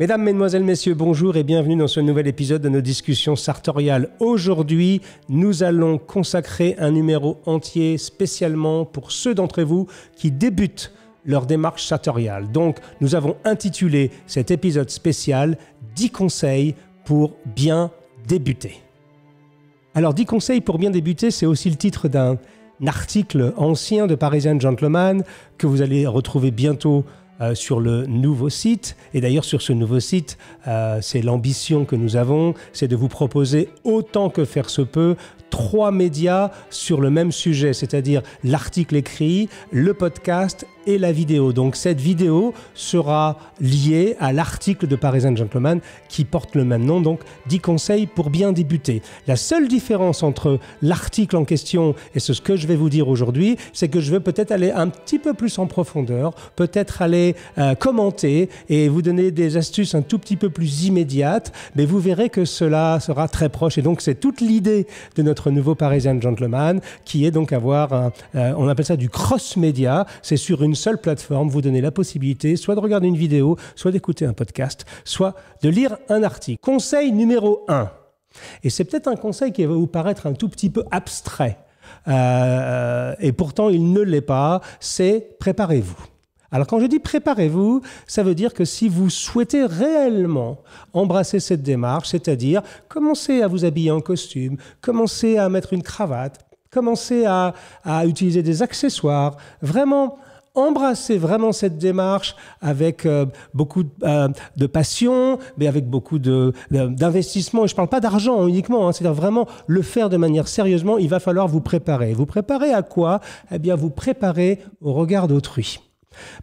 Mesdames, Mesdemoiselles, Messieurs, bonjour et bienvenue dans ce nouvel épisode de nos discussions sartoriales. Aujourd'hui, nous allons consacrer un numéro entier spécialement pour ceux d'entre vous qui débutent leur démarche sartoriale. Donc, nous avons intitulé cet épisode spécial 10 conseils pour bien débuter. Alors, 10 conseils pour bien débuter, c'est aussi le titre d'un article ancien de Parisian Gentleman que vous allez retrouver bientôt euh, sur le nouveau site. Et d'ailleurs, sur ce nouveau site, euh, c'est l'ambition que nous avons, c'est de vous proposer autant que faire se peut trois médias sur le même sujet, c'est-à-dire l'article écrit, le podcast et la vidéo. Donc cette vidéo sera liée à l'article de Parisian Gentleman qui porte le même nom, donc 10 conseils pour bien débuter. La seule différence entre l'article en question et ce que je vais vous dire aujourd'hui, c'est que je vais peut-être aller un petit peu plus en profondeur, peut-être aller euh, commenter et vous donner des astuces un tout petit peu plus immédiates, mais vous verrez que cela sera très proche. Et donc c'est toute l'idée de notre nouveau Parisian Gentleman, qui est donc avoir, un, euh, euh, on appelle ça du cross-média. C'est sur une seule plateforme, vous donner la possibilité soit de regarder une vidéo, soit d'écouter un podcast, soit de lire un article. Conseil numéro 1. Et c'est peut-être un conseil qui va vous paraître un tout petit peu abstrait, euh, et pourtant il ne l'est pas, c'est préparez-vous. Alors quand je dis préparez-vous, ça veut dire que si vous souhaitez réellement embrasser cette démarche, c'est-à-dire commencer à vous habiller en costume, commencer à mettre une cravate, commencer à, utiliser des accessoires, vraiment embrasser vraiment cette démarche avec euh, beaucoup euh, de, passion, mais avec beaucoup d'investissement. Et je ne parle pas d'argent uniquement, hein, c'est-à-dire vraiment le faire de manière sérieusement, il va falloir vous préparer. Vous préparez à quoi Eh bien, vous préparez au regard d'autrui.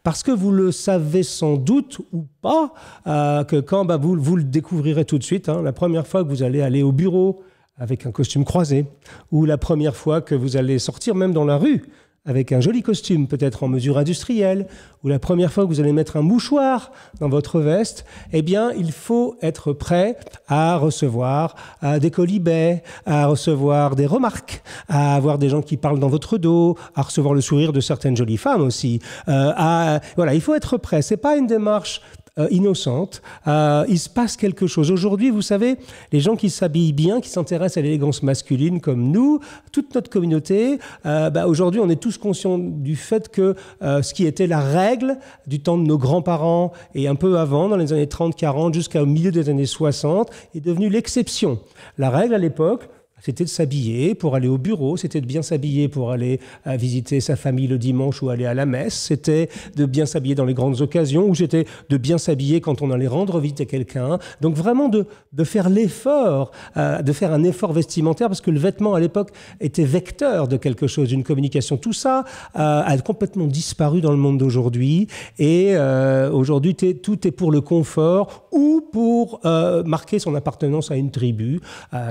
Parce que vous le savez sans doute ou pas, euh, que quand bah, vous, le découvrirez tout de suite, hein, la première fois que vous allez aller au bureau avec un costume croisé, ou la première fois que vous allez sortir même dans la rue avec un joli costume, peut-être en mesure industrielle, ou la première fois que vous allez mettre un mouchoir dans votre veste, eh bien, il faut être prêt à recevoir euh, des colibets, à recevoir des remarques, à avoir des gens qui parlent dans votre dos, à recevoir le sourire de certaines jolies femmes aussi. Euh, voilà, il faut être prêt. C'est pas une démarche euh, innocente. Euh, il se passe quelque chose. Aujourd'hui, vous savez, les gens qui s'habillent bien, qui s'intéressent à l'élégance masculine comme nous, toute notre communauté, euh, bah, aujourd'hui, on est tous conscients du fait que ce qui était la règle du temps de nos grands-parents et un peu avant, dans les années 30, 40, jusqu'au milieu des années 60, est devenu l'exception. La règle à l'époque, c'était de s'habiller pour aller au bureau, c'était de bien s'habiller pour aller euh, visiter sa famille le dimanche ou aller à la messe, c'était de bien s'habiller dans les grandes occasions, ou c'était de bien s'habiller quand on allait rendre visite à quelqu'un. Donc vraiment de, faire l'effort, euh, de faire un effort vestimentaire, parce que le vêtement à l'époque était vecteur de quelque chose, d'une communication. Tout ça euh, a complètement disparu dans le monde d'aujourd'hui, et aujourd'hui tout est pour le confort ou pour marquer son appartenance à une tribu,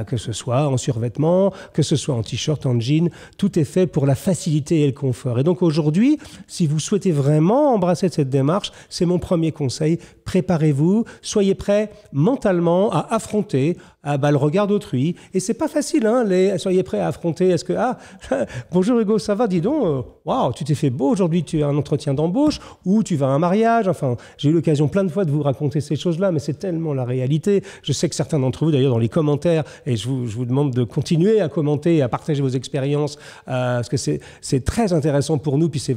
que ce soit en sur vêtements, que ce soit en t-shirt, en jean, tout est fait pour la facilité et le confort. Et donc aujourd'hui, si vous souhaitez vraiment embrasser cette démarche, c'est mon premier conseil, préparez-vous, soyez prêts mentalement à affronter ah bah, le regard d'autrui. Et c'est pas facile, hein, les, soyez prêts à affronter. Est-ce que, ah, bonjour Hugo, ça va, dis donc, euh, waouh, tu t'es fait beau aujourd'hui, tu as un entretien d'embauche ou tu vas à un mariage. Enfin, j'ai eu l'occasion plein de fois de vous raconter ces choses-là, mais c'est tellement la réalité. Je sais que certains d'entre vous, d'ailleurs, dans les commentaires, et je vous, demande de continuer à commenter et à partager vos expériences, euh, parce que c'est très intéressant pour nous, puis c'est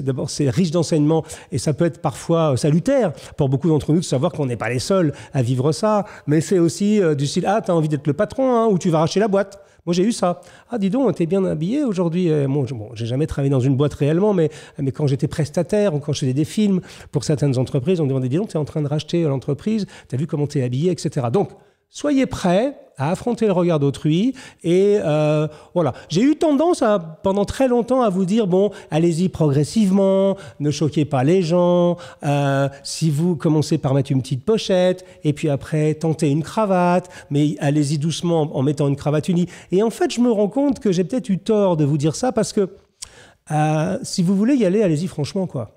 d'abord, c'est riche d'enseignements et ça peut être parfois euh, salutaire pour beaucoup d'entre nous de savoir qu'on n'est pas les seuls à vivre ça, mais c'est aussi. Euh, du style Ah, t'as envie d'être le patron hein, ou tu vas racheter la boîte. Moi, j'ai eu ça. Ah, dis donc, tu es bien habillé aujourd'hui. Euh, bon, j'ai jamais travaillé dans une boîte réellement, mais, mais quand j'étais prestataire ou quand je faisais des films pour certaines entreprises, on me demandait Dis donc, es en train de racheter l'entreprise, tu as vu comment tu es habillé, etc. Donc, soyez prêts à affronter le regard d'autrui. Et euh, voilà, j'ai eu tendance pendant très longtemps à vous dire, bon, allez-y progressivement, ne choquez pas les gens, euh, si vous commencez par mettre une petite pochette, et puis après tentez une cravate, mais allez-y doucement en mettant une cravate unie. Et en fait, je me rends compte que j'ai peut-être eu tort de vous dire ça, parce que euh, si vous voulez y aller, allez-y franchement, quoi.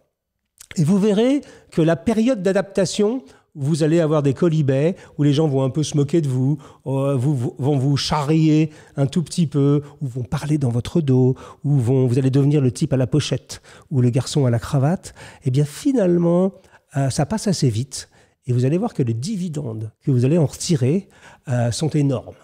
Et vous verrez que la période d'adaptation vous allez avoir des colibets où les gens vont un peu se moquer de euh, vous, vous, vont vous charrier un tout petit peu, ou vont parler dans votre dos, ou vont, vous allez devenir le type à la pochette ou le garçon à la cravate. Eh bien, finalement, euh, ça passe assez vite. Et vous allez voir que les dividendes que vous allez en retirer euh, sont énormes.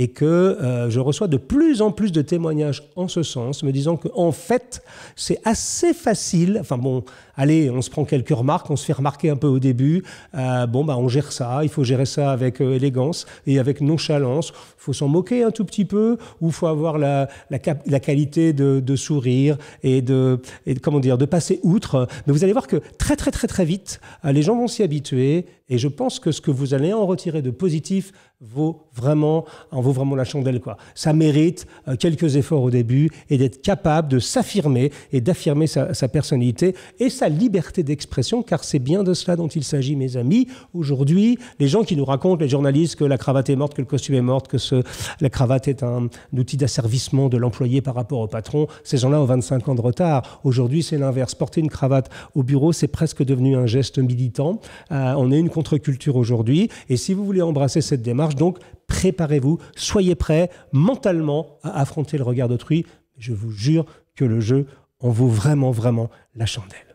Et que je reçois de plus en plus de témoignages en ce sens, me disant qu'en en fait, c'est assez facile. Enfin bon, allez, on se prend quelques remarques, on se fait remarquer un peu au début. Euh, bon, bah, on gère ça, il faut gérer ça avec euh, élégance et avec nonchalance. Il faut s'en moquer un tout petit peu ou il faut avoir la, la, qualité de, sourire et de, comment dire, de passer outre. Mais vous allez voir que très, très, très, très vite, euh, les gens vont s'y habituer et je pense que ce que vous allez en retirer de positif vaut vraiment, en vaut vraiment la chandelle. Quoi. Ça mérite quelques efforts au début et d'être capable de s'affirmer et d'affirmer sa, sa personnalité et sa la liberté d'expression, car c'est bien de cela dont il s'agit, mes amis. Aujourd'hui, les gens qui nous racontent, les journalistes, que la cravate est morte, que le costume est mort, que ce, la cravate est un, outil d'asservissement de l'employé par rapport au patron, ces gens-là ont 25 ans de retard. Aujourd'hui, c'est l'inverse. Porter une cravate au bureau, c'est presque devenu un geste militant. Euh, on est une contre-culture aujourd'hui. Et si vous voulez embrasser cette démarche, donc préparez-vous, soyez prêts mentalement à affronter le regard d'autrui. Je vous jure que le jeu en vaut vraiment, vraiment la chandelle.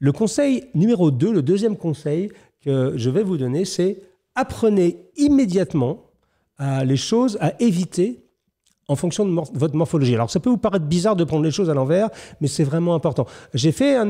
Le conseil numéro 2, le deuxième conseil que je vais vous donner, c'est apprenez immédiatement euh, les choses à éviter en fonction de votre morphologie. Alors ça peut vous paraître bizarre de prendre les choses à l'envers, mais c'est vraiment important. J'ai fait un,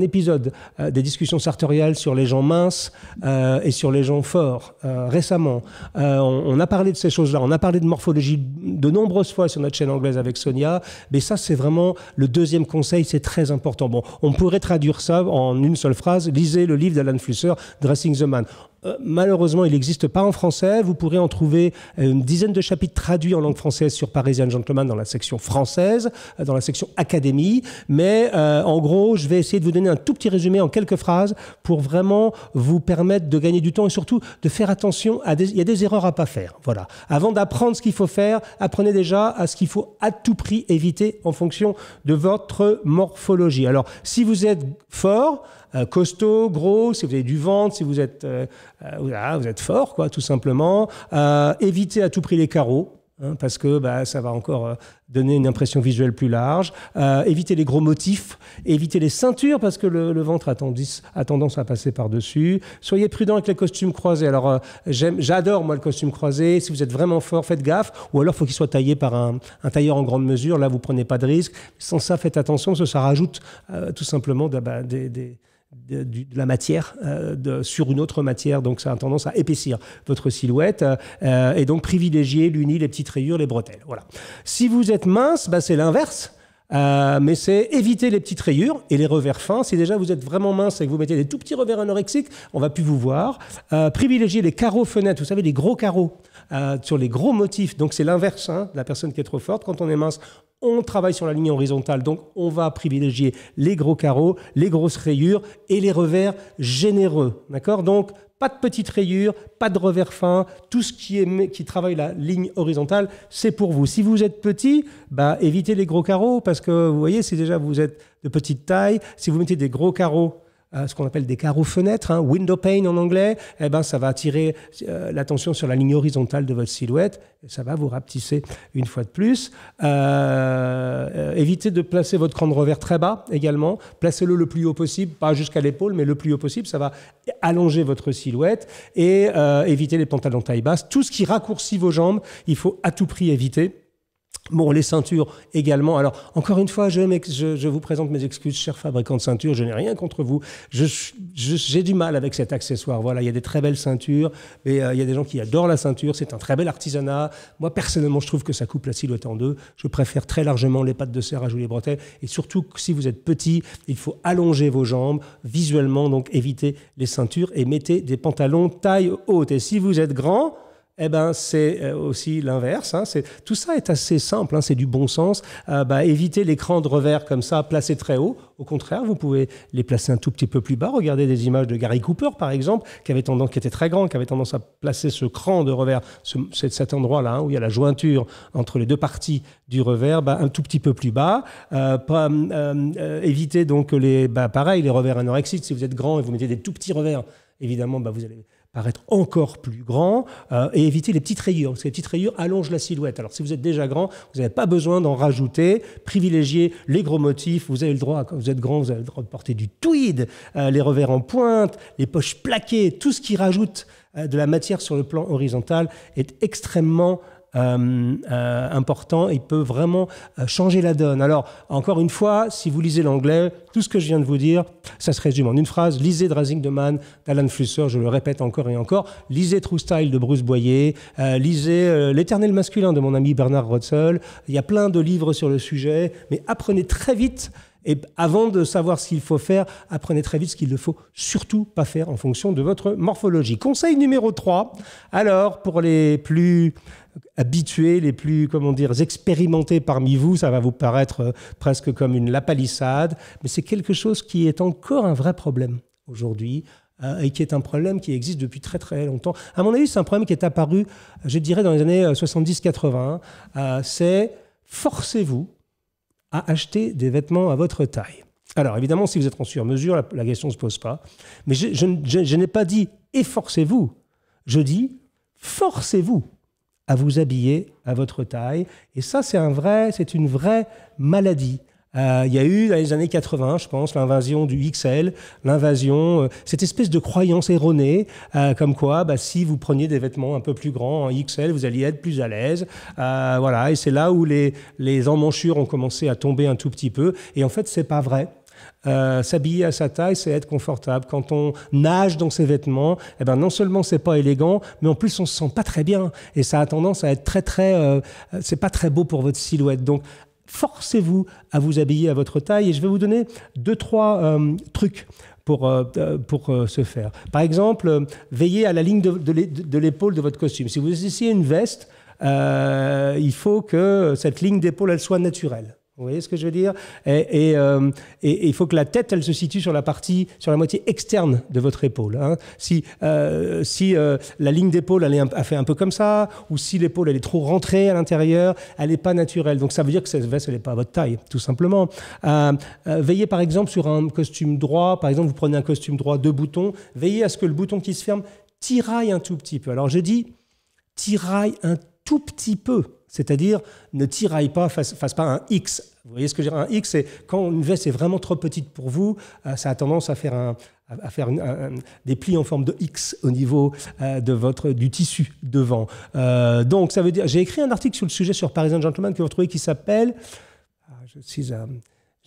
épisode euh, des discussions sartoriales sur les gens minces euh, et sur les gens forts euh, récemment. On, a parlé de ces choses-là, on a parlé de morphologie de nombreuses fois sur notre chaîne anglaise avec Sonia, mais ça c'est vraiment le deuxième conseil, c'est très important. Bon, on pourrait traduire ça en une seule phrase, lisez le livre d'Alan Flusser, Dressing the Man. Euh, malheureusement, il n'existe pas en français. Vous pourrez en trouver euh, une dizaine de chapitres traduits en langue française sur Parisian Gentleman dans la section française, euh, dans la section académie. Mais en gros, je vais essayer de vous donner un tout petit résumé en quelques phrases pour vraiment vous permettre de gagner du temps et surtout de faire attention à Il y a des erreurs à pas faire. Voilà. Avant d'apprendre ce qu'il faut faire, apprenez déjà à ce qu'il faut à tout prix éviter en fonction de votre morphologie. Alors, si vous êtes fort, euh, costaud, gros, si vous avez du ventre, si vous êtes, euh, euh, vous êtes fort, quoi, tout simplement. évitez à tout prix les carreaux. Hein, parce que bah, ça va encore donner une impression visuelle plus large. évitez les gros motifs, évitez les ceintures parce que le, ventre a, tendance à passer par-dessus. Soyez prudent avec les costumes croisés. Alors j'adore moi le costume croisé. Si vous êtes vraiment fort, faites gaffe. Ou alors faut qu'il soit taillé par un, tailleur en grande mesure. Là vous prenez pas de risque. Sans ça, faites attention, parce ça rajoute tout simplement bah, des de, la matière euh, sur une autre matière. Donc ça a tendance à épaissir votre silhouette euh, et donc privilégier l'uni, les petites rayures, les bretelles. Voilà. Si vous êtes mince, bah, c'est l'inverse. Euh, mais c'est éviter les petites rayures et les revers fins. Si déjà vous êtes vraiment mince et que vous mettez des tout petits revers anorexiques, on va plus vous voir. Euh, privilégier les carreaux fenêtres, vous savez, les gros carreaux. Euh, sur les gros motifs. Donc c'est l'inverse, hein, la personne qui est trop forte. Quand on est mince, on travaille sur la ligne horizontale, donc on va privilégier les gros carreaux, les grosses rayures et les revers généreux. D'accord Donc pas de petites rayures, pas de revers fins, tout ce qui, est, qui travaille la ligne horizontale, c'est pour vous. Si vous êtes petit, bah, évitez les gros carreaux parce que vous voyez, si déjà vous êtes de petite taille, si vous mettez des gros carreaux euh, ce qu'on appelle des carreaux fenêtres, hein, window pane en anglais, eh ben, ça va attirer euh, l'attention sur la ligne horizontale de votre silhouette, ça va vous rapetisser une fois de plus. Euh, évitez de placer votre cran de revers très bas également, placez-le le plus haut possible, pas jusqu'à l'épaule, mais le plus haut possible, ça va allonger votre silhouette et évitez les pantalons taille basse. Tout ce qui raccourcit vos jambes, il faut à tout prix éviter. Bon, les ceintures également. Alors, encore une fois, je, vous présente mes excuses, chers fabricants de ceintures. Je n'ai rien contre vous. J'ai du mal avec cet accessoire. Voilà, il y a des très belles ceintures, mais euh, il y a des gens qui adorent la ceinture. C'est un très bel artisanat. Moi, personnellement, je trouve que ça coupe la silhouette en deux. Je préfère très largement les pattes de serre à jouer les bretelles. Et surtout, si vous êtes petit, il faut allonger vos jambes visuellement, donc évitez les ceintures et mettez des pantalons taille haute. Et si vous êtes grand, eh ben, c'est euh, aussi l'inverse. Hein. Tout ça est assez simple, hein. c'est du bon sens. Euh, bah, évitez les crans de revers comme ça, placés très haut. Au contraire, vous pouvez les placer un tout petit peu plus bas. Regardez des images de Gary Cooper, par exemple, qui, avait tendance, qui était très grand, qui avait tendance à placer ce cran de revers, cet endroit-là, hein, où il y a la jointure entre les deux parties du revers, bah, un tout petit peu plus bas. Euh, évitez donc les, bah, pareil, les revers anorexiques. Si vous êtes grand et vous mettez des tout petits revers, évidemment, bah, vous allez paraître encore plus grand euh, et éviter les petites rayures, parce que les petites rayures allongent la silhouette. Alors si vous êtes déjà grand, vous n'avez pas besoin d'en rajouter. Privilégiez les gros motifs. Vous avez le droit, quand vous êtes grand, vous avez le droit de porter du tweed, euh, les revers en pointe, les poches plaquées, tout ce qui rajoute euh, de la matière sur le plan horizontal est extrêmement important euh, euh, important et peut vraiment euh, changer la donne. Alors, encore une fois, si vous lisez l'anglais, tout ce que je viens de vous dire, ça se résume en une phrase. Lisez Drazing de Mann d'Alan Flusser, je le répète encore et encore. Lisez True Style de Bruce Boyer. lisez L'éternel masculin de mon ami Bernard Rotzel. Il y a plein de livres sur le sujet, mais apprenez très vite et avant de savoir ce qu'il faut faire, apprenez très vite ce qu'il ne faut surtout pas faire en fonction de votre morphologie. Conseil numéro 3. Alors, pour les plus habitués, les plus, comment dire, expérimentés parmi vous, ça va vous paraître euh, presque comme une lapalissade, mais c'est quelque chose qui est encore un vrai problème aujourd'hui euh, et qui est un problème qui existe depuis très très longtemps. À mon avis, c'est un problème qui est apparu, je dirais, dans les années 70-80. Euh, c'est forcez-vous à acheter des vêtements à votre taille. Alors évidemment, si vous êtes en sur-mesure, la, question ne se pose pas. Mais je, je n'ai pas dit efforcez-vous. Je dis forcez-vous à vous habiller à votre taille. Et ça, c'est un vrai, c'est une vraie maladie euh, il y a eu, dans les années 80, je pense, l'invasion du XL, l'invasion, euh, cette espèce de croyance erronée, euh, comme quoi, bah, si vous preniez des vêtements un peu plus grands en XL, vous alliez être plus à l'aise. voilà, et c'est là où les, les emmanchures ont commencé à tomber un tout petit peu. Et en fait, c'est pas vrai. S'habiller à sa taille, c'est être confortable. Quand on nage dans ses vêtements, et eh ben non seulement c'est pas élégant, mais en plus on se sent pas très bien. Et ça a tendance à être très très, c'est pas très beau pour votre silhouette. Donc forcez-vous à vous habiller à votre taille. Et je vais vous donner deux, trois euh, trucs pour, euh, euh, pour se faire. Par exemple, veillez à la ligne de, l'épaule de votre costume. Si vous essayez une veste, il faut que cette ligne d'épaule, soit naturelle. Vous voyez ce que je veux dire euh, et, il faut que la tête, elle se situe sur la partie, sur la moitié externe de votre épaule. Hein. Si, euh, si euh, la ligne d'épaule, elle est a fait un peu comme ça, ou si l'épaule, elle est trop rentrée à l'intérieur, elle n'est pas naturelle. Donc ça veut dire que cette veste, n'est pas à votre taille, tout simplement. veillez par exemple sur un costume droit. Par exemple, vous prenez un costume droit, deux boutons. Veillez à ce que le bouton qui se ferme tiraille un tout petit peu. Alors je dis tiraille un tout petit peu. C'est-à-dire, ne tiraille pas, ne fasse, pas un X. Vous voyez ce que j'ai Un X, c'est quand une veste est vraiment trop petite pour vous, euh, ça a tendance à faire, un, faire des plis en forme de X au niveau euh, de votre, du tissu devant. Euh, donc, ça veut dire. J'ai écrit un article sur le sujet sur Parisian Gentleman que vous retrouvez qui s'appelle. Ah, je suis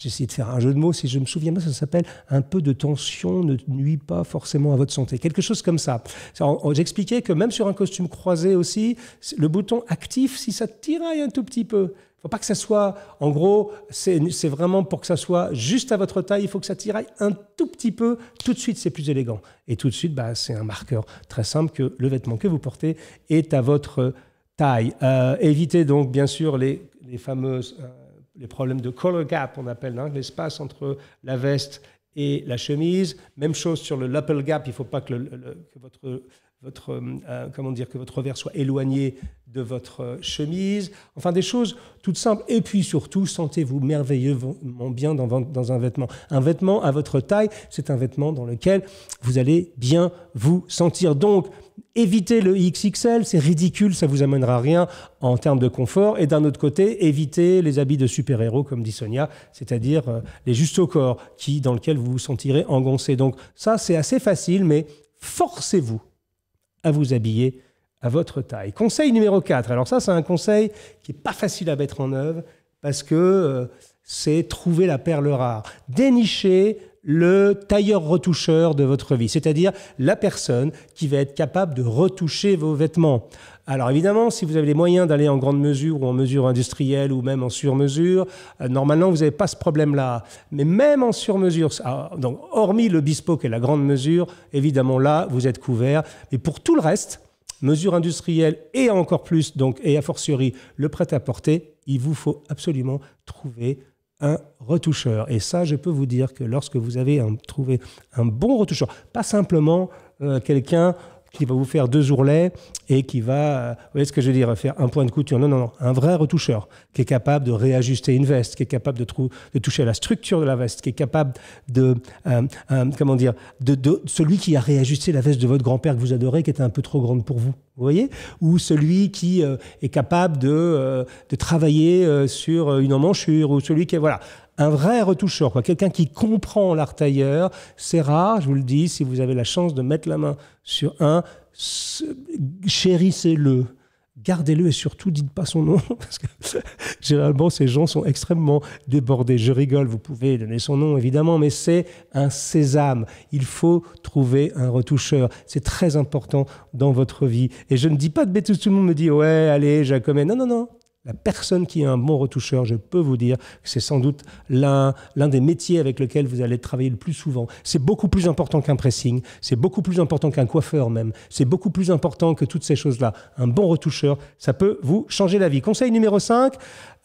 J'essaie de faire un jeu de mots, si je me souviens bien, ça s'appelle Un peu de tension ne nuit pas forcément à votre santé. Quelque chose comme ça. J'expliquais que même sur un costume croisé aussi, le bouton actif, si ça tiraille un tout petit peu, faut pas que ça soit, en gros, c'est vraiment pour que ça soit juste à votre taille, il faut que ça tiraille un tout petit peu, tout de suite c'est plus élégant. Et tout de suite, bah, c'est un marqueur très simple que le vêtement que vous portez est à votre taille. Euh, évitez donc bien sûr les, fameuses... Euh, les problèmes de color gap, on appelle hein, l'espace entre la veste et la chemise. Même chose sur le lapel gap, il ne faut pas que, que votre votre, euh, euh, comment dire, que votre revers soit éloigné de votre euh, chemise. Enfin, des choses toutes simples. Et puis surtout, sentez-vous merveilleusement bien dans, un vêtement. Un vêtement à votre taille, c'est un vêtement dans lequel vous allez bien vous sentir. Donc, évitez le XXL, c'est ridicule, ça vous amènera rien en termes de confort. Et d'un autre côté, évitez les habits de super-héros, comme dit Sonia, c'est-à-dire les justaucorps, corps, qui, dans lequel vous vous sentirez engoncé. Donc, ça, c'est assez facile, mais forcez-vous à vous habiller à votre taille. Conseil numéro 4. Alors ça, c'est un conseil qui n'est pas facile à mettre en œuvre parce que euh, c'est trouver la perle rare. Dénicher le tailleur retoucheur de votre vie, c'est-à-dire la personne qui va être capable de retoucher vos vêtements. Alors évidemment, si vous avez les moyens d'aller en grande mesure ou en mesure industrielle ou même en surmesure euh, normalement, vous n'avez pas ce problème-là. Mais même en surmesure mesure ah, donc hormis le qui et la grande mesure, évidemment là, vous êtes couvert. Mais pour tout le reste, mesure industrielle et encore plus, donc, et a fortiori, le prêt-à-porter, il vous faut absolument trouver un retoucheur. Et ça, je peux vous dire que lorsque vous avez trouvé un bon retoucheur, pas simplement euh, quelqu'un qui va vous faire deux ourlets et qui va, euh, vous voyez ce que je veux dire, faire un point de couture. Non, non, non. Un vrai retoucheur qui est capable de réajuster une veste, qui est capable de, toucher à la structure de la veste, qui est capable de, euh, euh, comment dire, de, celui qui a réajusté la veste de votre grand-père que vous adorez, qui était un peu trop grande pour vous. Vous voyez Ou celui qui est capable de, de travailler sur une emmanchure, ou celui qui est, voilà un vrai retoucheur, quoi. quelqu'un qui comprend l'art tailleur. C'est rare, je vous le dis, si vous avez la chance de mettre la main sur un, chérissez-le gardez-le et surtout dites pas son nom parce que généralement ces gens sont extrêmement débordés. Je rigole, vous pouvez donner son nom évidemment, mais c'est un sésame. Il faut trouver un retoucheur. C'est très important dans votre vie. Et je ne dis pas de bêtises. Tout le monde me dit ouais, allez, Jacomet. Non, non, non. La personne qui est un bon retoucheur, je peux vous dire que c'est sans doute l'un des métiers avec lequel vous allez travailler le plus souvent. C'est beaucoup plus important qu'un pressing, c'est beaucoup plus important qu'un coiffeur même, c'est beaucoup plus important que toutes ces choses-là. Un bon retoucheur, ça peut vous changer la vie. Conseil numéro 5,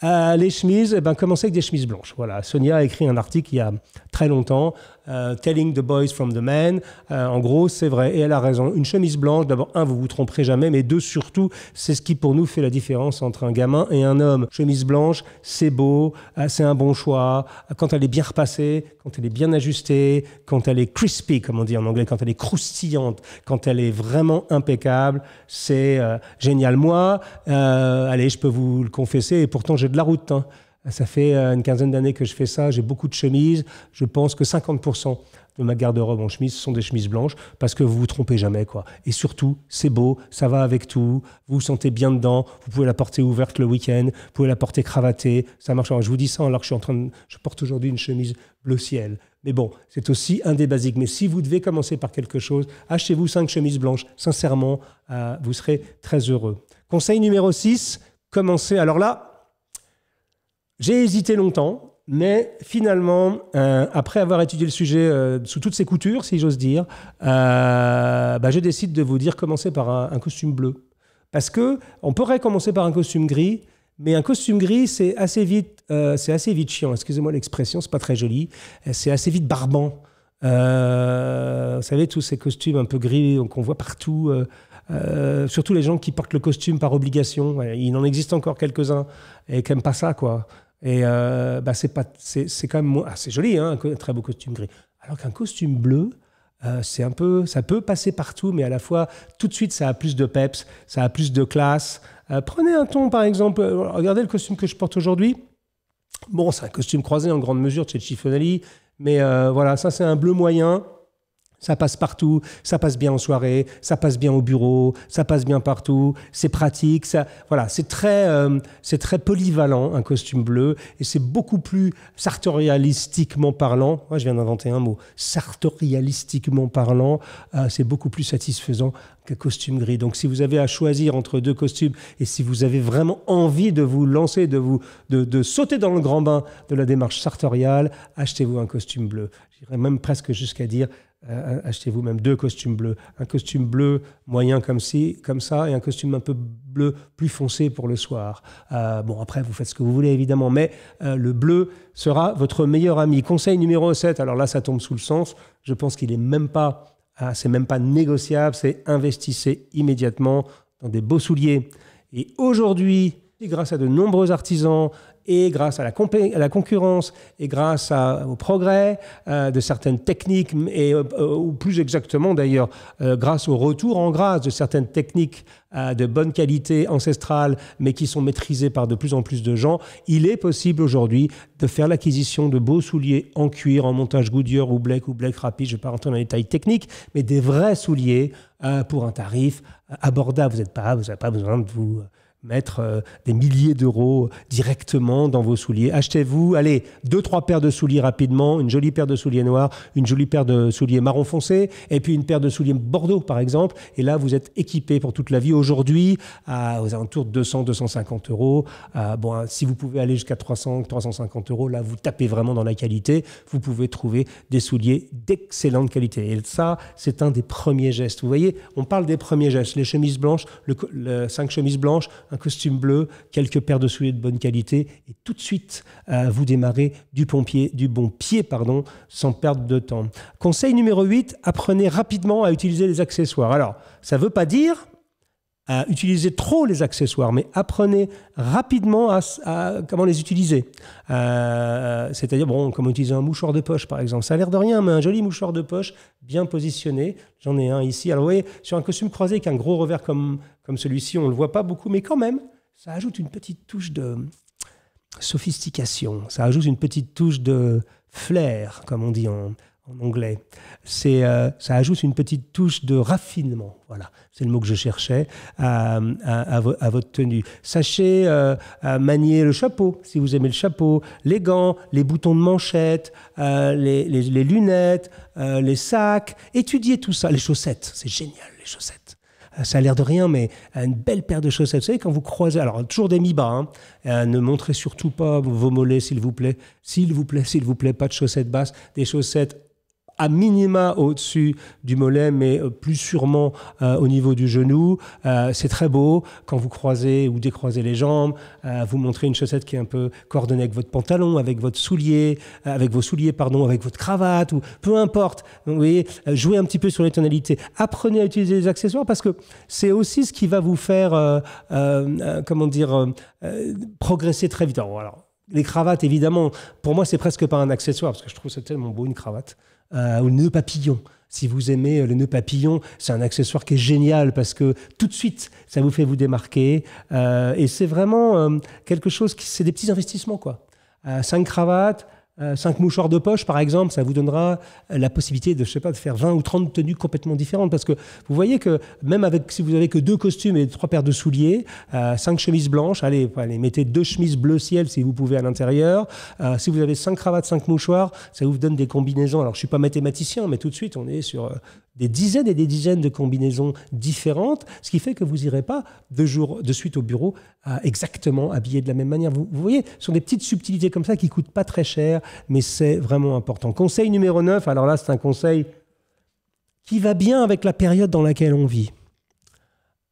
euh, les chemises, et eh ben, commencez avec des chemises blanches. Voilà. Sonia a écrit un article il y a très longtemps, euh, Telling the Boys from the Men. Euh, en gros, c'est vrai, et elle a raison. Une chemise blanche, d'abord, un, vous vous tromperez jamais, mais deux, surtout, c'est ce qui pour nous fait la différence entre un gamin et un homme. Chemise blanche, c'est beau, c'est un bon choix. Quand elle est bien repassée, quand elle est bien ajustée, quand elle est crispy, comme on dit en anglais, quand elle est croustillante, quand elle est vraiment impeccable, c'est génial. Moi, allez, je peux vous le confesser, et pourtant, j'ai de la route. Hein. Ça fait euh, une quinzaine d'années que je fais ça. J'ai beaucoup de chemises. Je pense que 50% de ma garde-robe en chemise sont des chemises blanches parce que vous vous trompez jamais quoi. Et surtout, c'est beau, ça va avec tout. Vous vous sentez bien dedans. Vous pouvez la porter ouverte le week-end. Vous pouvez la porter cravatée. Ça marche. je vous dis ça hein, alors que je suis en train de... Je porte aujourd'hui une chemise bleu ciel. Mais bon, c'est aussi un des basiques. Mais si vous devez commencer par quelque chose, achetez-vous cinq chemises blanches. Sincèrement, euh, vous serez très heureux. Conseil numéro 6, commencez. Alors là, j'ai hésité longtemps, mais finalement, euh, après avoir étudié le sujet euh, sous toutes ses coutures, si j'ose dire, euh, bah, je décide de vous dire commencer par un, costume bleu. Parce que on pourrait commencer par un costume gris, mais un costume gris, c'est assez vite, c'est assez vite chiant. Excusez-moi l'expression, c'est pas très joli. C'est assez vite barbant. vous savez tous ces costumes un peu gris qu'on voit partout. surtout les gens qui portent le costume par obligation. il en existe encore quelques-uns et qui n'aiment pas ça, quoi. Et euh, bah, c'est, pas, c'est, c'est quand même assez ah, joli, hein, un très beau costume gris. Alors qu'un costume bleu, euh, c'est un peu, ça peut passer partout, mais à la fois, tout de suite, ça a plus de peps, ça a plus de classe. Euh, prenez un ton, par exemple, regardez le costume que je porte aujourd'hui. Bon, c'est un costume croisé en grande mesure de chez mais voilà, ça c'est un bleu moyen, ça passe partout, ça passe bien en soirée, ça passe bien au bureau, ça passe bien partout, c'est pratique, ça, voilà, c'est très, euh, c'est très polyvalent un costume bleu et c'est beaucoup plus sartorialistiquement parlant. Moi, je viens d'inventer un mot, sartorialistiquement parlant, euh, c'est beaucoup plus satisfaisant qu'un costume gris. Donc, si vous avez à choisir entre deux costumes et si vous avez vraiment envie de vous lancer, de vous, de, de sauter dans le grand bain de la démarche sartoriale, achetez-vous un costume bleu. J'irais même presque jusqu'à dire euh, achetez-vous même deux costumes bleus. Un costume bleu moyen comme, ci, comme ça et un costume un peu bleu plus foncé pour le soir. Euh, bon, après, vous faites ce que vous voulez, évidemment, mais euh, le bleu sera votre meilleur ami. Conseil numéro 7, alors là, ça tombe sous le sens. Je pense qu'il n'est même pas, ah, c'est même pas négociable, c'est investissez immédiatement dans des beaux souliers. Et aujourd'hui, grâce à de nombreux artisans et grâce à la, la concurrence et grâce au progrès euh, de certaines techniques, et, euh, euh, ou plus exactement d'ailleurs, grâce au retour en grâce de certaines techniques de bonne qualité ancestrale, mais qui sont maîtrisées par de plus en plus de gens, il est possible aujourd'hui de faire l'acquisition de beaux souliers en cuir, en montage Goodyear ou Black ou Black Rapid, je ne vais pas rentrer dans les détails techniques, mais des vrais souliers pour un tarif abordable. Vous pas, vous n'avez pas besoin de vous mettre euh, des milliers d'euros directement dans vos souliers. Achetez-vous, allez, deux, trois paires de souliers rapidement, une jolie paire de souliers noirs, une jolie paire de souliers marron foncé, et puis une paire de souliers bordeaux, par exemple. Et là, vous êtes équipé pour toute la vie. Aujourd'hui, aux alentours de 200, 250 euros. Euh, bon, hein, si vous pouvez aller jusqu'à 300, 350 euros, là, vous tapez vraiment dans la qualité. Vous pouvez trouver des souliers d'excellente qualité. Et ça, c'est un des premiers gestes. Vous voyez, on parle des premiers gestes. Les chemises blanches, le, cinq chemises blanches, un costume bleu, quelques paires de souliers de bonne qualité, et tout de suite, euh, vous démarrez du, pompier, du bon pied, pardon, sans perdre de temps. Conseil numéro 8, apprenez rapidement à utiliser les accessoires. Alors, ça ne veut pas dire, euh, utiliser trop les accessoires, mais apprenez rapidement à, comment les utiliser. Euh, c'est-à-dire, bon, comment utiliser un mouchoir de poche, par exemple. Ça a l'air de rien, mais un joli mouchoir de poche, bien positionné. J'en ai un ici. Alors vous voyez, sur un costume croisé avec un gros revers comme, comme celui-ci, on ne le voit pas beaucoup, mais quand même, ça ajoute une petite touche de sophistication, ça ajoute une petite touche de flair, comme on dit en, en anglais. C'est, euh, ça ajoute une petite touche de raffinement. Voilà, c'est le mot que je cherchais à, votre tenue. Sachez euh, à manier le chapeau, si vous aimez le chapeau, les gants, les boutons de manchette, euh, les, lunettes, les sacs. Étudiez tout ça. Les chaussettes, c'est génial, les chaussettes. Ça a l'air de rien, mais une belle paire de chaussettes. Vous savez, quand vous croisez, alors toujours des mi-bas, hein. ne montrez surtout pas vos mollets, s'il vous plaît. S'il vous plaît, s'il vous plaît, pas de chaussettes basses, des chaussettes à minima au-dessus du mollet, mais euh, plus sûrement euh, au niveau du genou. Euh, c'est très beau quand vous croisez ou décroisez les jambes, vous montrez une chaussette qui est un peu coordonnée avec votre pantalon, avec votre soulier, avec vos souliers, pardon, avec votre cravate, ou peu importe. vous voyez, jouez un petit peu sur les tonalités. Apprenez à utiliser les accessoires parce que c'est aussi ce qui va vous faire, comment dire, progresser très vite. alors, alors les cravates, évidemment, pour moi, c'est presque pas un accessoire, parce que je trouve ça tellement beau, une cravate euh, ou le nœud papillon. Si vous aimez euh, le nœud papillon, c'est un accessoire qui est génial parce que tout de suite, ça vous fait vous démarquer. Euh, et c'est vraiment euh, quelque chose qui, c'est des petits investissements quoi. cinq cravates, 5 euh, mouchoirs de poche, par exemple, ça vous donnera euh, la possibilité de, je sais pas, de faire 20 ou 30 tenues complètement différentes. Parce que vous voyez que même avec, si vous avez que deux costumes et trois paires de souliers, 5 euh, chemises blanches, allez, allez, mettez deux chemises bleu ciel si vous pouvez à l'intérieur. si vous avez cinq cravates, 5 mouchoirs, ça vous donne des combinaisons. Alors, je suis pas mathématicien, mais tout de suite, on est sur des dizaines et des dizaines de combinaisons différentes, ce qui fait que vous n'irez pas deux jours de suite au bureau exactement habillé de la même manière. Vous, voyez, ce sont des petites subtilités comme ça qui coûtent pas très cher, mais c'est vraiment important. Conseil numéro 9, alors là c'est un conseil qui va bien avec la période dans laquelle on vit.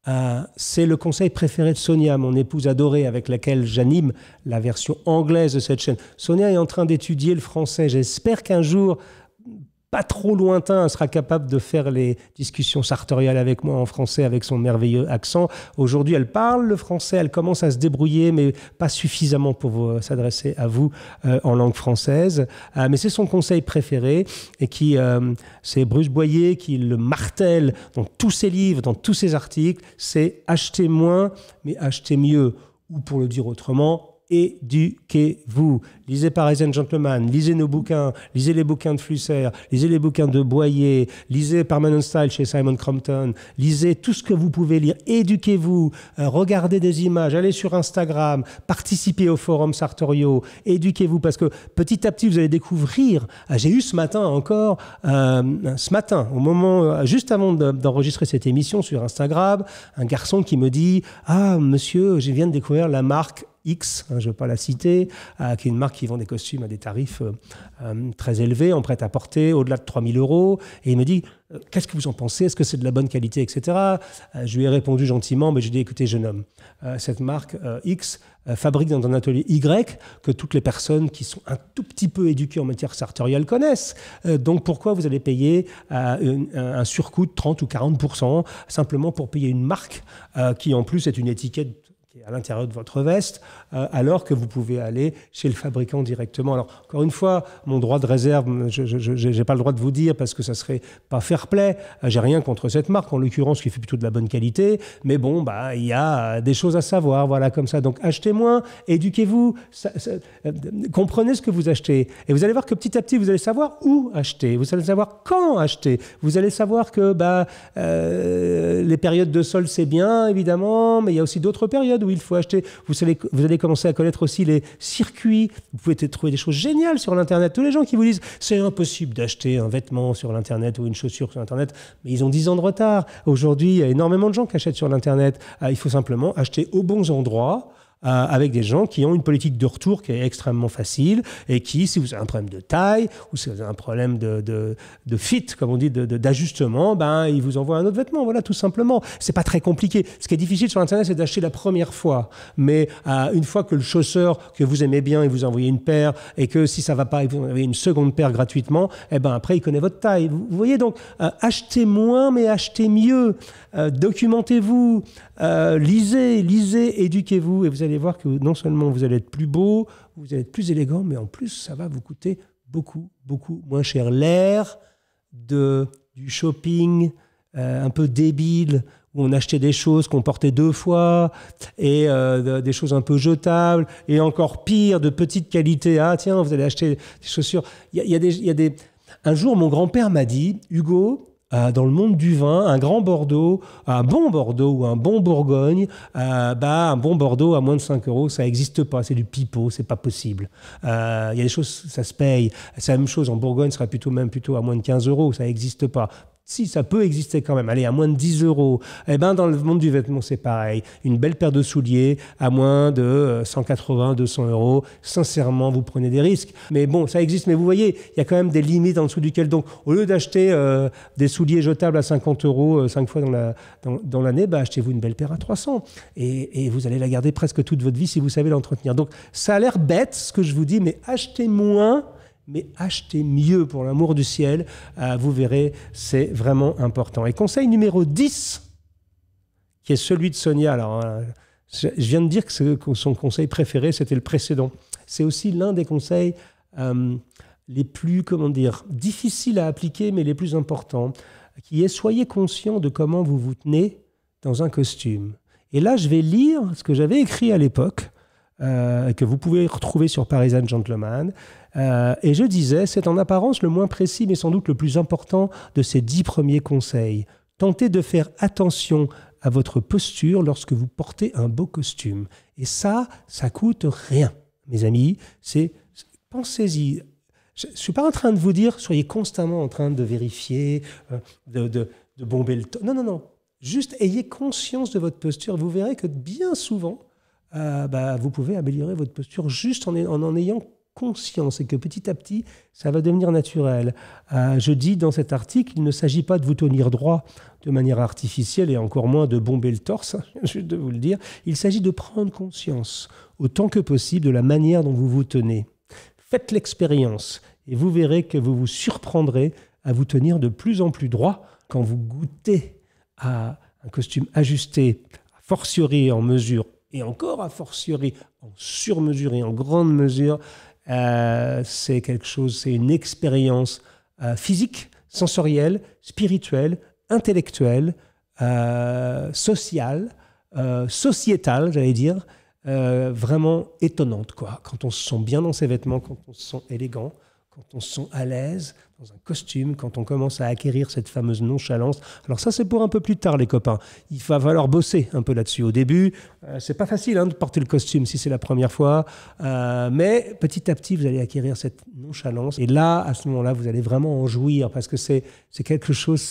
Euh, c'est le conseil préféré de Sonia, mon épouse adorée, avec laquelle j'anime la version anglaise de cette chaîne. Sonia est en train d'étudier le français. J'espère qu'un jour, pas trop lointain elle sera capable de faire les discussions sartoriales avec moi en français avec son merveilleux accent. Aujourd'hui, elle parle le français, elle commence à se débrouiller, mais pas suffisamment pour euh, s'adresser à vous euh, en langue française. Euh, mais c'est son conseil préféré et qui, c'est Bruce Boyer qui le martèle dans tous ses livres, dans tous ses articles, c'est acheter moins, mais acheter mieux. Ou pour le dire autrement, éduquez-vous. Lisez Parisian Gentleman, lisez nos bouquins, lisez les bouquins de Flusser, lisez les bouquins de Boyer, lisez Permanent Style chez Simon Crompton, lisez tout ce que vous pouvez lire. Éduquez-vous, euh, regardez des images, allez sur Instagram, participez au forum Sartorio éduquez-vous parce que petit à petit vous allez découvrir. Ah, j'ai eu ce matin encore, euh, ce matin, au moment, euh, juste avant d'enregistrer cette émission sur Instagram, un garçon qui me dit Ah, monsieur, je viens de découvrir la marque X, hein, je ne vais pas la citer, euh, qui est une marque qui vend des costumes à des tarifs euh, euh, très élevés, en prêt à porter, au-delà de 3000 euros. Et il me dit, qu'est-ce que vous en pensez Est-ce que c'est de la bonne qualité, etc. je lui ai répondu gentiment, mais je lui ai dit, écoutez, jeune homme, cette marque X fabrique dans un atelier Y que toutes les personnes qui sont un tout petit peu éduquées en matière sartoriale connaissent. donc pourquoi vous allez payer un surcoût de 30 ou 40% simplement pour payer une marque qui en plus est une étiquette à l'intérieur de votre veste, euh, alors que vous pouvez aller chez le fabricant directement. Alors, encore une fois, mon droit de réserve, je n'ai pas le droit de vous dire parce que ça serait pas fair play. Euh, j'ai rien contre cette marque, en l'occurrence, qui fait plutôt de la bonne qualité. Mais bon, bah, il y a euh, des choses à savoir, voilà, comme ça. Donc, achetez moins, éduquez-vous, comprenez ce que vous achetez. Et vous allez voir que petit à petit, vous allez savoir où acheter, vous allez savoir quand acheter, vous allez savoir que bah, les périodes de sol, c'est bien, évidemment, mais il y a aussi d'autres périodes où il faut acheter. Vous, vous allez commencer à connaître aussi les circuits. Vous pouvez trouver des choses géniales sur l'Internet. Tous les gens qui vous disent c'est impossible d'acheter un vêtement sur l'Internet ou une chaussure sur Internet, mais ils ont 10 ans de retard. Aujourd'hui, il y a énormément de gens qui achètent sur l'Internet. Ah, il faut simplement acheter aux bons endroits euh, avec des gens qui ont une politique de retour qui est extrêmement facile et qui, si vous avez un problème de taille ou si vous avez un problème de, de, fit, comme on dit, d'ajustement, de, ben, ils vous envoient un autre vêtement. Voilà, tout simplement. C'est pas très compliqué. Ce qui est difficile sur Internet, c'est d'acheter la première fois. Mais euh, une fois que le chausseur que vous aimez bien, il vous envoie une paire et que si ça va pas, vous avez une seconde paire gratuitement, et eh ben après, il connaît votre taille. Vous, voyez donc, euh, achetez moins, mais achetez mieux. Documentez-vous, lisez, lisez, éduquez-vous et vous allez voir que non seulement vous allez être plus beau, vous allez être plus élégant, mais en plus, ça va vous coûter beaucoup, beaucoup moins cher. L'air de, du shopping euh, un peu débile, où on achetait des choses qu'on portait deux fois, et euh, des choses un peu jetables, et encore pire, de petite qualité. Ah tiens, vous allez acheter des chaussures. Il y a, Y a des... Un jour, mon grand-père m'a dit, Hugo, euh, dans le monde du vin, un grand Bordeaux, un bon Bordeaux ou un bon Bourgogne, euh, bah, un bon Bordeaux à moins de 5 euros, ça n'existe pas, c'est du pipeau, c'est pas possible. Euh, il y a des choses, ça se paye. C'est la même chose, en Bourgogne, ce sera plutôt même plutôt à moins de 15 euros, ça n'existe pas si ça peut exister quand même, allez, à moins de 10 euros, eh ben, dans le monde du vêtement, c'est pareil. Une belle paire de souliers à moins de 180, euh, 200 euros, sincèrement, vous prenez des risques. Mais bon, ça existe, mais vous voyez, il y a quand même des limites en dessous duquel, donc, au lieu d'acheter euh, des souliers jetables à 50 euros euh, cinq 5 fois dans l'année, bah, achetez-vous une belle paire à 300. Et, et vous allez la garder presque toute votre vie si vous savez l'entretenir. Donc, ça a l'air bête, ce que je vous dis, mais achetez moins mais achetez mieux pour l'amour du ciel. Euh, vous verrez, c'est vraiment important. Et conseil numéro 10, qui est celui de Sonia. Alors, euh, je viens de dire que son conseil préféré, c'était le précédent. C'est aussi l'un des conseils euh, les plus, comment dire, difficiles à appliquer, mais les plus importants, qui est soyez conscient de comment vous vous tenez dans un costume. Et là, je vais lire ce que j'avais écrit à l'époque euh, que vous pouvez retrouver sur Parisian Gentleman. Euh, et je disais, c'est en apparence le moins précis, mais sans doute le plus important de ces dix premiers conseils. Tentez de faire attention à votre posture lorsque vous portez un beau costume. Et ça, ça coûte rien, mes amis. C'est pensez-y. Je ne suis pas en train de vous dire, soyez constamment en train de vérifier, euh, de, de bomber le temps. Non, non, non. Juste ayez conscience de votre posture. Vous verrez que bien souvent, euh, bah, vous pouvez améliorer votre posture juste en, en, ayant conscience et que petit à petit, ça va devenir naturel. Euh, je dis dans cet article, il ne s'agit pas de vous tenir droit de manière artificielle et encore moins de bomber le torse, hein, juste de vous le dire. Il s'agit de prendre conscience autant que possible de la manière dont vous vous tenez. Faites l'expérience et vous verrez que vous vous surprendrez à vous tenir de plus en plus droit quand vous goûtez à un costume ajusté, fortiori en mesure et encore a fortiori en surmesure et en grande mesure, euh, c'est quelque chose, c'est une expérience euh, physique, sensorielle, spirituelle, intellectuelle, euh, sociale, sociétale, j'allais dire, vraiment étonnante quoi. Quand on se sent bien dans ses vêtements, quand on se sent élégant, quand on se sent à l'aise dans un costume, quand on commence à acquérir cette fameuse nonchalance. Alors ça, c'est pour un peu plus tard, les copains. Il va falloir bosser un peu là-dessus. Au début, euh, c'est pas facile hein, de porter le costume si c'est la première fois, euh, mais petit à petit, vous allez acquérir cette nonchalance. Et là, à ce moment-là, vous allez vraiment en jouir parce que c'est quelque chose,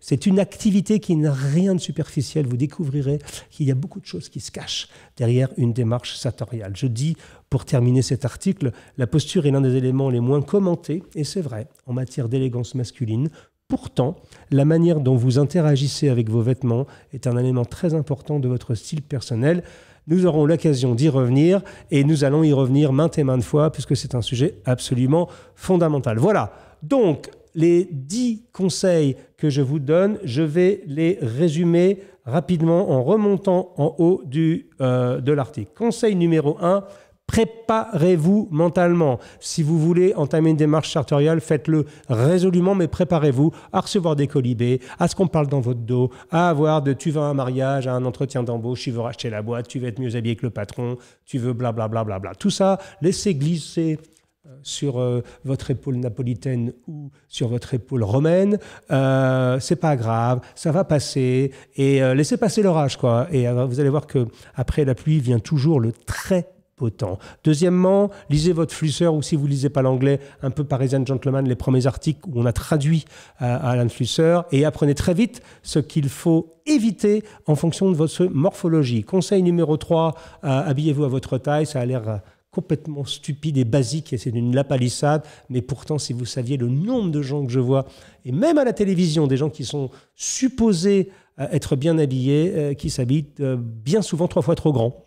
c'est une activité qui n'a rien de superficiel. Vous découvrirez qu'il y a beaucoup de choses qui se cachent derrière une démarche satoriale. Je dis pour terminer cet article, la posture est l'un des éléments les moins commentés, et c'est vrai, en matière d'élégance masculine. Pourtant, la manière dont vous interagissez avec vos vêtements est un élément très important de votre style personnel. Nous aurons l'occasion d'y revenir et nous allons y revenir maintes et maintes fois puisque c'est un sujet absolument fondamental. Voilà, donc les dix conseils que je vous donne, je vais les résumer rapidement en remontant en haut du, euh, de l'article. Conseil numéro 1, Préparez-vous mentalement. Si vous voulez entamer une démarche chartoriale, faites-le résolument, mais préparez-vous à recevoir des colibés, à ce qu'on parle dans votre dos, à avoir de tu veux un mariage, à un entretien d'embauche, tu veux racheter la boîte, tu veux être mieux habillé que le patron, tu veux blablabla. Tout ça, laissez glisser euh, sur euh, votre épaule napolitaine ou sur votre épaule romaine, euh, c'est pas grave, ça va passer et euh, laissez passer l'orage quoi. Et vous allez voir que après la pluie vient toujours le très potent. Deuxièmement, lisez votre Flusser ou si vous lisez pas l'anglais, un peu Parisian Gentleman, les premiers articles où on a traduit à euh, Alan Flusser et apprenez très vite ce qu'il faut éviter en fonction de votre morphologie. Conseil numéro 3, euh, habillez-vous à votre taille, ça a l'air euh, complètement stupide et basique et c'est une lapalissade, mais pourtant si vous saviez le nombre de gens que je vois, et même à la télévision, des gens qui sont supposés euh, être bien habillé, euh, qui s'habille euh, bien souvent trois fois trop grand.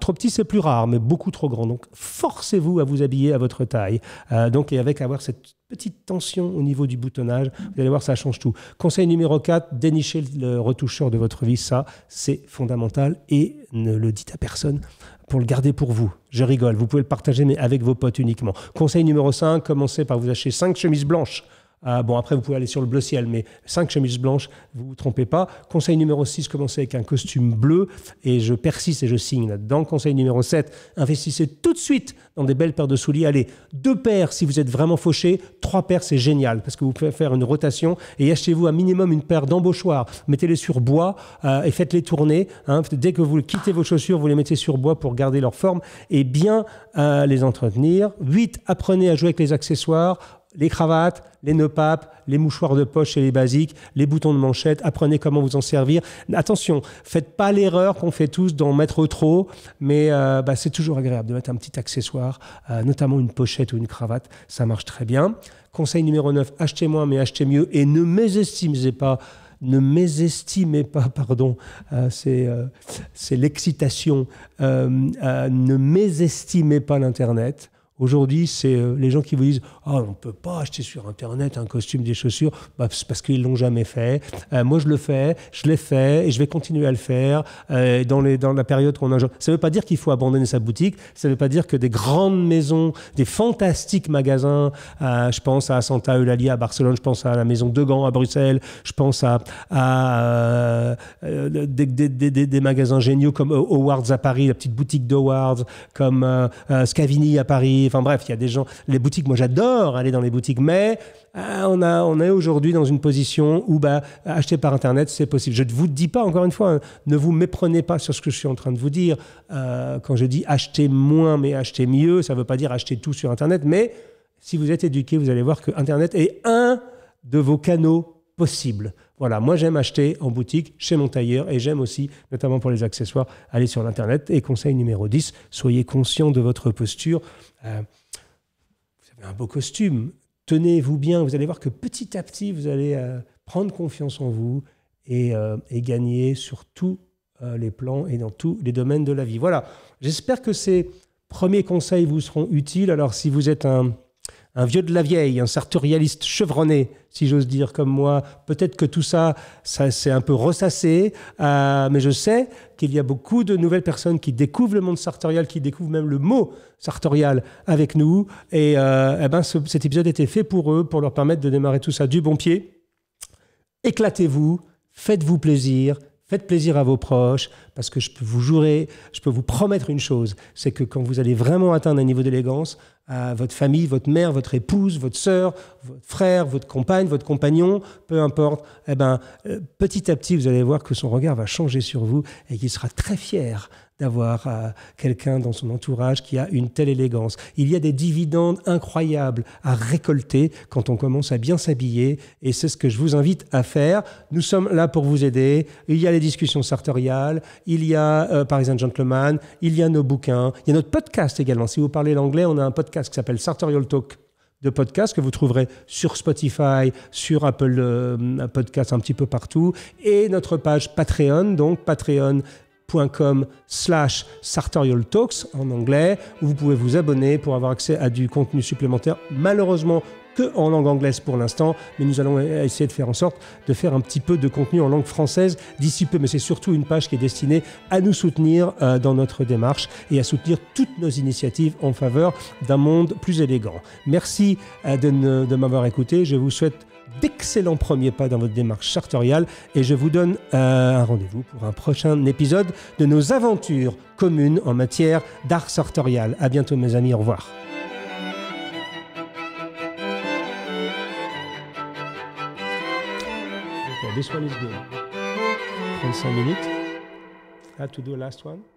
trop petit, c'est plus rare, mais beaucoup trop grand. Donc, forcez-vous à vous habiller à votre taille. donc, et avec avoir cette petite tension au niveau du boutonnage, vous allez voir, ça change tout. Conseil numéro 4, dénichez le retoucheur de votre vie. Ça, c'est fondamental et ne le dites à personne pour le garder pour vous. Je rigole, vous pouvez le partager, mais avec vos potes uniquement. Conseil numéro 5, commencez par vous acheter cinq chemises blanches. Ah, bon, après, vous pouvez aller sur le bleu ciel, mais cinq chemises blanches, vous vous trompez pas. Conseil numéro 6, commencez avec un costume bleu, et je persiste et je signe dans Conseil numéro 7, investissez tout de suite dans des belles paires de souliers. Allez, deux paires si vous êtes vraiment fauché, trois paires c'est génial, parce que vous pouvez faire une rotation, et achetez-vous un minimum une paire d'embauchoirs. Mettez-les sur bois euh, et faites-les tourner. Hein. Dès que vous quittez vos chaussures, vous les mettez sur bois pour garder leur forme et bien euh, les entretenir. 8, apprenez à jouer avec les accessoires les cravates, les nœuds les mouchoirs de poche et les basiques, les boutons de manchette, apprenez comment vous en servir. Attention, faites pas l'erreur qu'on fait tous d'en mettre trop, mais euh, bah, c'est toujours agréable de mettre un petit accessoire, euh, notamment une pochette ou une cravate, ça marche très bien. Conseil numéro 9, achetez moins mais achetez mieux et ne mésestimez pas ne mésestimez pas, pardon, euh, c'est l'excitation, ne mésestimez pas l'Internet. Aujourd'hui, c'est euh, les gens qui vous disent ah, on ne peut pas acheter sur Internet un costume, des chaussures, bah, c'est parce qu'ils ne l'ont jamais fait. Euh, moi, je le fais, je l'ai fait et je vais continuer à le faire euh, dans, les, la période qu'on a. Ça ne veut pas dire qu'il faut abandonner sa boutique, ça ne veut pas dire que des grandes maisons, des fantastiques magasins, je pense à Santa Eulalia à Barcelone, je pense à la maison de Gand à Bruxelles, je pense à, à des, magasins géniaux comme Howard's à Paris, la petite boutique d'Howard's, comme Scavini à Paris Enfin bref, il y a des gens. Les boutiques, moi j'adore aller dans les boutiques, mais ah, on, a, on est aujourd'hui dans une position où bah, acheter par Internet, c'est possible. Je ne vous dis pas, encore une fois, hein, ne vous méprenez pas sur ce que je suis en train de vous dire. Euh, quand je dis acheter moins, mais acheter mieux, ça ne veut pas dire acheter tout sur Internet, mais si vous êtes éduqué, vous allez voir que Internet est un de vos canaux possibles. Voilà, moi j'aime acheter en boutique, chez mon tailleur, et j'aime aussi, notamment pour les accessoires, aller sur l'Internet. Et conseil numéro 10, soyez conscient de votre posture. Euh, vous avez un beau costume, tenez-vous bien, vous allez voir que petit à petit, vous allez euh, prendre confiance en vous et, euh, et gagner sur tous les plans et dans tous les domaines de la vie. Voilà, j'espère que ces premiers conseils vous seront utiles. Alors si vous êtes un un vieux de la vieille, un sartorialiste chevronné, si j'ose dire, comme moi. Peut-être que tout ça, ça c'est un peu ressassé, euh, mais je sais qu'il y a beaucoup de nouvelles personnes qui découvrent le monde sartorial, qui découvrent même le mot sartorial avec nous. Et euh, eh ben, cet épisode était fait pour eux, pour leur permettre de démarrer tout ça du bon pied. Éclatez-vous, faites-vous plaisir, Faites plaisir à vos proches, parce que je peux vous jurer, je peux vous promettre une chose, c'est que quand vous allez vraiment atteindre un niveau d'élégance, à euh, votre famille, votre mère, votre épouse, votre sœur, votre frère, votre compagne, votre compagnon, peu importe, eh ben, euh, petit à petit, vous allez voir que son regard va changer sur vous et qu'il sera très fier d'avoir euh, quelqu'un dans son entourage qui a une telle élégance. Il y a des dividendes incroyables à récolter quand on commence à bien s'habiller et c'est ce que je vous invite à faire. Nous sommes là pour vous aider. Il y a les discussions sartoriales, il y a euh, Parisian Gentleman, il y a nos bouquins, il y a notre podcast également. Si vous parlez l'anglais, on a un podcast qui s'appelle Sartorial Talk de podcast que vous trouverez sur Spotify, sur Apple un euh, podcast un petit peu partout, et notre page Patreon, donc Patreon slash slash Talks en anglais, où vous pouvez vous abonner pour avoir accès à du contenu supplémentaire, malheureusement que en langue anglaise pour l'instant, mais nous allons essayer de faire en sorte de faire un petit peu de contenu en langue française d'ici peu. Mais c'est surtout une page qui est destinée à nous soutenir euh, dans notre démarche et à soutenir toutes nos initiatives en faveur d'un monde plus élégant. Merci euh, de m'avoir écouté. Je vous souhaite d'excellents premiers pas dans votre démarche chartoriale et je vous donne euh, un rendez-vous pour un prochain épisode de nos aventures communes en matière d'art sartorial. À bientôt mes amis, au revoir. minutes. do last one.